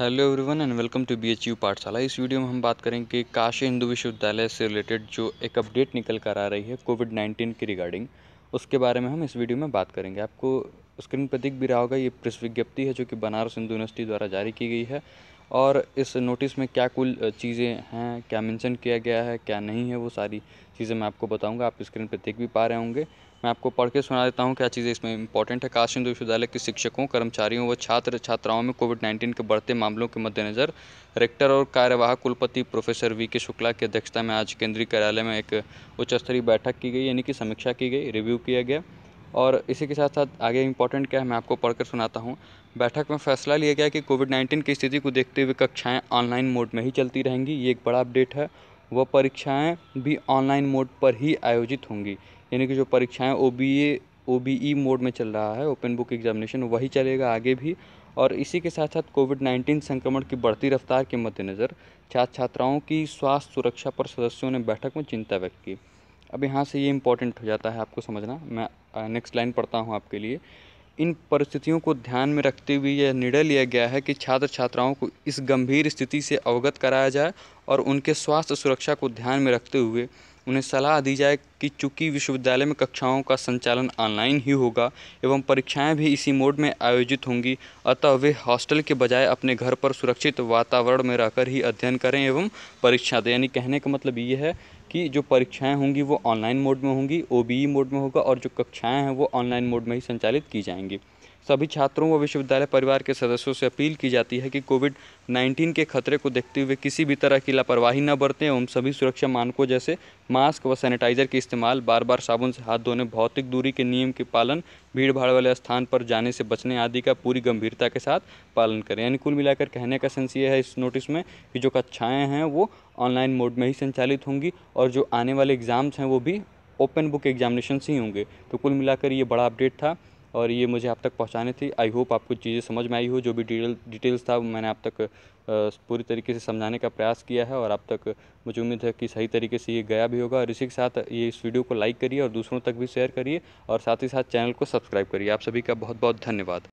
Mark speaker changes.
Speaker 1: hello everyone and welcome to B H U Pathshala इस video में हम बात करेंगे काशी हिंदू विश्वविद्यालय से रिलेटेड जो एक अपडेट निकल कर आ रही है कोविड नाइन्टीन की रिगार्डिंग उसके बारे में हम इस वीडियो में बात करेंगे आपको स्क्रीन पर दिख भी रहा होगा ये प्रेस विज्ञप्ति है जो कि बनारस हिंदू यूनिवर्सिटी द्वारा जारी की गई है और इस नोटिस में क्या कुल चीज़ें हैं क्या मेंशन किया गया है क्या नहीं है वो सारी चीज़ें मैं आपको बताऊंगा आप स्क्रीन पर देख भी पा रहे होंगे मैं आपको पढ़ के सुना देता हूँ क्या चीज़ें इसमें इंपॉर्टेंट है काशी हिंदू विश्वविद्यालय के शिक्षकों कर्मचारियों व छात्र छात्राओं में कोविड नाइन्टीन के बढ़ते मामलों के मद्देनज़र रेक्टर और कार्यवाहक कुलपति प्रोफेसर वी के शुक्ला की अध्यक्षता में आज केंद्रीय कार्यालय में एक उच्च स्तरीय बैठक की गई यानी कि समीक्षा की गई रिव्यू किया गया और इसी के साथ साथ आगे इम्पॉर्टेंट क्या है मैं आपको पढ़कर सुनाता हूँ बैठक में फैसला लिया गया कि कोविड नाइन्टीन की स्थिति को देखते हुए कक्षाएँ ऑनलाइन मोड में ही चलती रहेंगी ये एक बड़ा अपडेट है वह परीक्षाएँ भी ऑनलाइन मोड पर ही आयोजित होंगी यानी कि जो परीक्षाएँ O B A O B E e mode में चल रहा है ओपन बुक एग्जामिनेशन वही चलेगा आगे भी और इसी के साथ साथ कोविड नाइन्टीन संक्रमण की बढ़ती रफ्तार के मद्देनज़र छात्र छात्राओं की स्वास्थ्य सुरक्षा पर सदस्यों ने बैठक में चिंता व्यक्त की अब यहाँ से ये इम्पोर्टेंट हो जाता है आपको समझना मैं नेक्स्ट लाइन पढ़ता हूँ आपके लिए इन परिस्थितियों को ध्यान में रखते हुए यह निर्णय लिया गया है कि छात्र छात्राओं को इस गंभीर स्थिति से अवगत कराया जाए और उनके स्वास्थ्य सुरक्षा को ध्यान में रखते हुए उन्हें सलाह दी जाए कि चूंकि विश्वविद्यालय में कक्षाओं का संचालन ऑनलाइन ही होगा एवं परीक्षाएं भी इसी मोड में आयोजित होंगी अतः वे हॉस्टल के बजाय अपने घर पर सुरक्षित वातावरण में रहकर ही अध्ययन करें एवं परीक्षा दें यानी कहने का मतलब ये है कि जो परीक्षाएँ होंगी वो ऑनलाइन मोड में होंगी ओ बी ई मोड में होगा और जो कक्षाएँ हैं वो ऑनलाइन मोड में ही संचालित की जाएंगी सभी छात्रों व विश्वविद्यालय परिवार के सदस्यों से अपील की जाती है कि कोविड 19 के खतरे को देखते हुए किसी भी तरह की लापरवाही न बरतें एवं सभी सुरक्षा मानकों जैसे मास्क व सैनिटाइजर के इस्तेमाल बार बार साबुन से हाथ धोने भौतिक दूरी के नियम के पालन भीड़ भाड़ वाले स्थान पर जाने से बचने आदि का पूरी गंभीरता के साथ पालन करें यानी कुल मिलाकर कहने का सेंस ये है इस नोटिस में कि जो कक्षाएँ हैं वो ऑनलाइन मोड में ही संचालित होंगी और जो आने वाले एग्ज़ाम्स हैं वो भी ओपन बुक एग्जामिनेशन से ही होंगे तो कुल मिलाकर ये बड़ा अपडेट था और ये मुझे आप तक पहुँचानी थी आई होप आपको चीज़ें समझ में आई हो जो भी डिटेल डिटेल्स था मैंने आप तक पूरी तरीके से समझाने का प्रयास किया है और आप तक मुझे उम्मीद है कि सही तरीके से ये गया भी होगा और इसी के साथ ये इस वीडियो को लाइक करिए और दूसरों तक भी शेयर करिए और साथ ही साथ चैनल को सब्सक्राइब करिए आप सभी का बहुत बहुत धन्यवाद